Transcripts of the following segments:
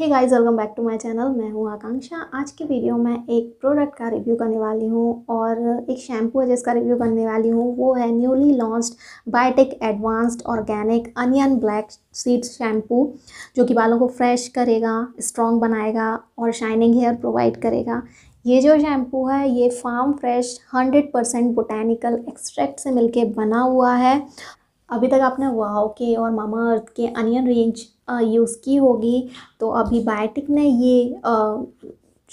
hey guys welcome back to my channel मैं हूँ आकांक्षा आज की वीडियो में एक प्रोडक्ट का रिव्यू करने वाली हूँ और एक शैम्पू है जिसका रिव्यू करने वाली हूँ वो है newly launched Biotique advanced organic onion black seed shampoo जो कि बालों को फ्रेश करेगा स्ट्रॉन्ग बनाएगा और शाइनिंग हेयर प्रोवाइड करेगा ये जो शैम्पू है ये फार्म फ्रेश 100% बोटैनिकल एक्सट्रैक्ट से मिलके बना हुआ है अभी तक आपने वाओ के और मामा अर्थ के अनियन रेंज यूज़ की होगी तो अभी बायोटिक ने ये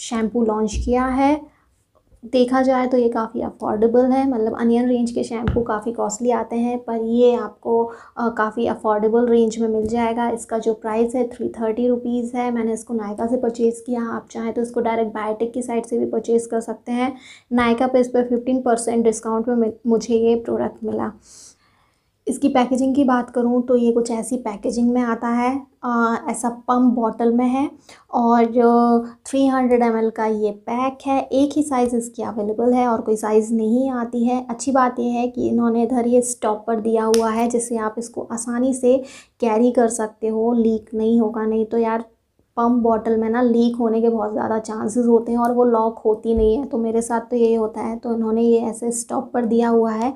शैम्पू लॉन्च किया है देखा जाए तो ये काफ़ी अफोर्डेबल है मतलब अनियन रेंज के शैम्पू काफ़ी कॉस्टली आते हैं पर ये आपको काफ़ी अफोर्डेबल रेंज में मिल जाएगा इसका जो प्राइस है थ्री थर्टी रुपीज़ है मैंने इसको नायका से परचेज़ किया आप चाहें तो इसको डायरेक्ट बायोटिक की साइड से भी परचेज़ कर सकते हैं नायका पे इस पर फिफ्टीन परसेंट डिस्काउंट में मुझे ये प्रोडक्ट मिला इसकी पैकेजिंग की बात करूँ तो ये कुछ ऐसी पैकेजिंग में आता है आ, ऐसा पम्प बॉटल में है और थ्री हंड्रेड एम का ये पैक है एक ही साइज़ इसकी अवेलेबल है और कोई साइज़ नहीं आती है अच्छी बात यह है कि इन्होंने इधर ये स्टॉपर दिया हुआ है जिससे आप इसको आसानी से कैरी कर सकते हो लीक नहीं होगा नहीं तो यार पम्प बॉटल में ना लीक होने के बहुत ज़्यादा चांसेस होते हैं और वो लॉक होती नहीं है तो मेरे साथ तो यही होता है तो इन्होंने ये ऐसे स्टॉप पर दिया हुआ है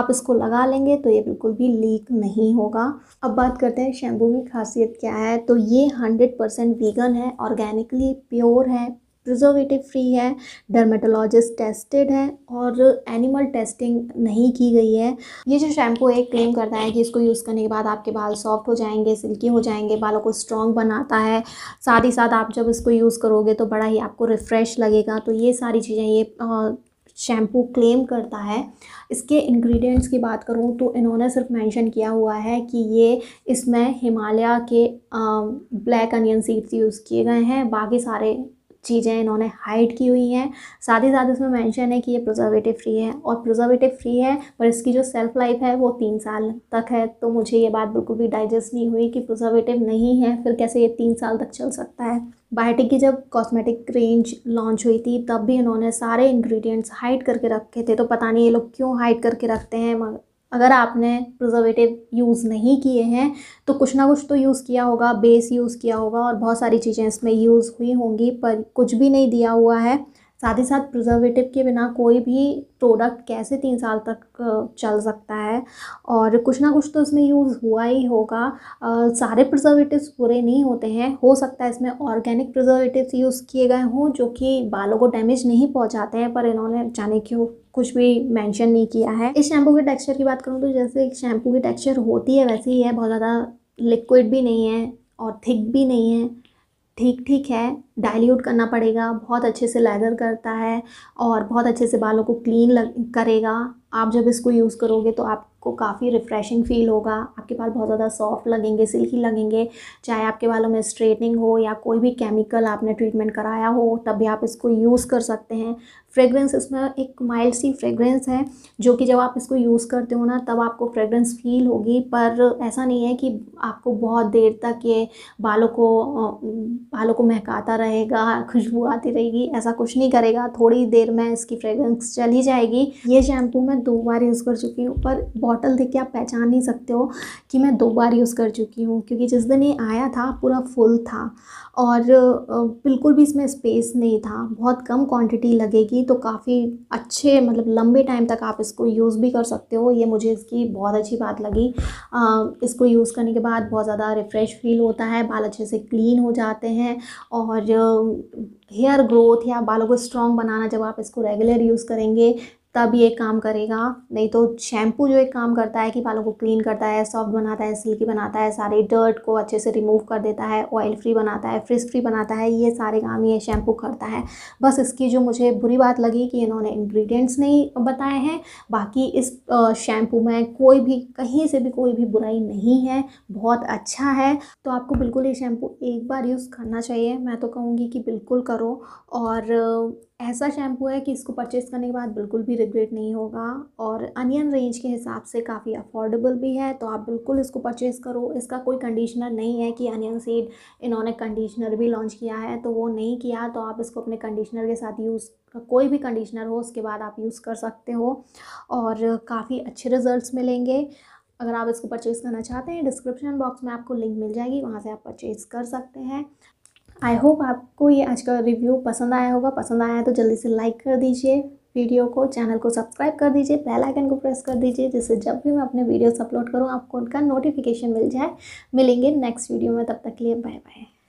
आप इसको लगा लेंगे तो ये बिल्कुल भी लीक नहीं होगा अब बात करते हैं शैम्पू की खासियत क्या है तो ये हंड्रेड परसेंट वीगन है ऑर्गेनिकली प्योर है प्रिजर्वेटिव फ्री है डर्मेटोलॉजिस्ट टेस्टेड है और एनिमल टेस्टिंग नहीं की गई है ये जो शैम्पू है क्लेम करता है कि इसको यूज़ करने के बाद आपके बाल सॉफ्ट हो जाएंगे सिल्की हो जाएंगे बालों को स्ट्रॉन्ग बनाता है साथ ही साथ आप जब इसको यूज़ करोगे तो बड़ा ही आपको रिफ़्रेश लगेगा तो ये सारी चीज़ें ये आ, शैम्पू क्लेम करता है इसके इंग्रेडिएंट्स की बात करूँ तो इन्होंने सिर्फ मेंशन किया हुआ है कि ये इसमें हिमालय के ब्लैक अनियन सीड्स यूज़ किए गए हैं बाकी सारे चीज़ें इन्होंने हाइड की हुई हैं साथ ही साथ इसमें मेंशन है कि ये प्रिजर्वेटिव फ्री है और प्रिजर्वेटिव फ्री है पर इसकी जो सेल्फ लाइफ है वो तीन साल तक है तो मुझे ये बात बिल्कुल भी डाइजेस्ट नहीं हुई कि प्रिजर्वेटिव नहीं है फिर कैसे ये तीन साल तक चल सकता है बायोटिक की जब कॉस्मेटिक रेंज लॉन्च हुई थी तब भी इन्होंने सारे इंग्रेडिएंट्स हाइड करके रखे थे तो पता नहीं ये लोग क्यों हाइड करके रखते हैं अगर आपने प्रिजर्वेटिव यूज़ नहीं किए हैं तो कुछ ना कुछ तो यूज़ किया होगा बेस यूज़ किया होगा और बहुत सारी चीज़ें इसमें यूज़ हुई होंगी पर कुछ भी नहीं दिया हुआ है साथ ही साथ प्रिजर्वेटिव के बिना कोई भी प्रोडक्ट कैसे तीन साल तक चल सकता है और कुछ ना कुछ तो इसमें यूज़ हुआ ही होगा आ, सारे प्रिजर्वेटिव्स पूरे नहीं होते हैं हो सकता है इसमें ऑर्गेनिक प्रिजर्वेटिव्स यूज़ किए गए हों जो कि बालों को डैमेज नहीं पहुंचाते हैं पर इन्होंने जाने क्यों कुछ भी मेंशन नहीं किया है इस शैम्पू के टेक्सचर की बात करूँ तो जैसे एक शैम्पू की टेक्सचर होती है वैसे ही है बहुत ज़्यादा लिक्विड भी नहीं है और थिक भी नहीं है ठीक ठीक है डाइल्यूट करना पड़ेगा बहुत अच्छे से लेदर करता है और बहुत अच्छे से बालों को क्लीन लग करेगा आप जब इसको यूज़ करोगे तो आपको काफ़ी रिफ़्रेशिंग फील होगा आपके बाल बहुत ज़्यादा सॉफ्ट लगेंगे सिल्की लगेंगे चाहे आपके बालों में स्ट्रेटनिंग हो या कोई भी केमिकल आपने ट्रीटमेंट कराया हो तब भी आप इसको यूज़ कर सकते हैं फ्रेगरेंस इसमें एक माइल्ड सी फ्रेगरेंस है जो कि जब आप इसको यूज़ करते हो ना तब आपको फ्रेगरेंस फील होगी पर ऐसा नहीं है कि आपको बहुत देर तक ये बालों को बालों को महकाता रहेगा खुशबू आती रहेगी ऐसा कुछ नहीं करेगा थोड़ी देर में इसकी फ्रेगरेंस चल ही जाएगी ये शैम्पू मैं दो बार यूज़ कर चुकी हूँ पर बॉटल देख के आप पहचान नहीं सकते हो कि मैं दो बार यूज़ कर चुकी हूँ क्योंकि जिस दिन ये आया था पूरा फुल था और बिल्कुल भी इसमें स्पेस नहीं था बहुत कम क्वान्टिटी लगेगी रहेगी तो काफ़ी अच्छे मतलब लंबे टाइम तक आप इसको यूज़ भी कर सकते हो ये मुझे इसकी बहुत अच्छी बात लगी आ, इसको यूज़ करने के बाद बहुत ज़्यादा रिफ़्रेश फील होता है बाल अच्छे से क्लीन हो जाते हैं और हेयर ग्रोथ या बालों को स्ट्रॉन्ग बनाना जब आप इसको रेगुलर यूज़ करेंगे तब ये काम करेगा नहीं तो शैम्पू जो एक काम करता है कि बालों को क्लीन करता है सॉफ्ट बनाता है सिल्की बनाता है सारे डर्ट को अच्छे से रिमूव कर देता है ऑयल फ्री बनाता है फ्रिज फ्री बनाता है ये सारे काम ये शैम्पू करता है बस इसकी जो मुझे बुरी बात लगी कि इन्होंने इंग्रेडिएंट्स नहीं बताए हैं बाकी इस शैम्पू में कोई भी कहीं से भी कोई भी बुराई नहीं है बहुत अच्छा है तो आपको बिल्कुल ये शैम्पू एक बार यूज़ करना चाहिए मैं तो कहूँगी कि बिल्कुल करो और ऐसा शैम्पू है कि इसको परचेज़ करने के बाद बिल्कुल भी रिग्रेट नहीं होगा और अनियन रेंज के हिसाब से काफ़ी अफोर्डेबल भी है तो आप बिल्कुल इसको परचेज़ करो इसका कोई कंडीशनर नहीं है कि अनियन सीड इन्होंने कंडीशनर भी लॉन्च किया है तो वो नहीं किया तो आप इसको अपने कंडीशनर के साथ यूज़ कोई भी कंडीशनर हो उसके बाद आप यूज़ कर सकते हो और काफ़ी अच्छे रिज़ल्ट मिलेंगे अगर आप इसको परचेज़ करना चाहते हैं डिस्क्रिप्शन बॉक्स में आपको लिंक मिल जाएगी वहाँ से आप परचेज़ कर सकते हैं आई होप आपको ये आज का रिव्यू पसंद आया होगा पसंद आया तो जल्दी से लाइक कर दीजिए वीडियो को चैनल को सब्सक्राइब कर दीजिए बेल आइकन को प्रेस कर दीजिए जिससे जब भी मैं अपने वीडियोस अपलोड करूँ आपको उनका नोटिफिकेशन मिल जाए मिलेंगे नेक्स्ट वीडियो में तब तक के लिए बाय बाय